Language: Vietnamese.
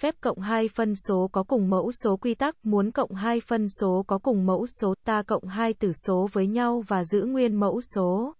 phép cộng 2 phân số có cùng mẫu số quy tắc muốn cộng 2 phân số có cùng mẫu số ta cộng 2 tử số với nhau và giữ nguyên mẫu số.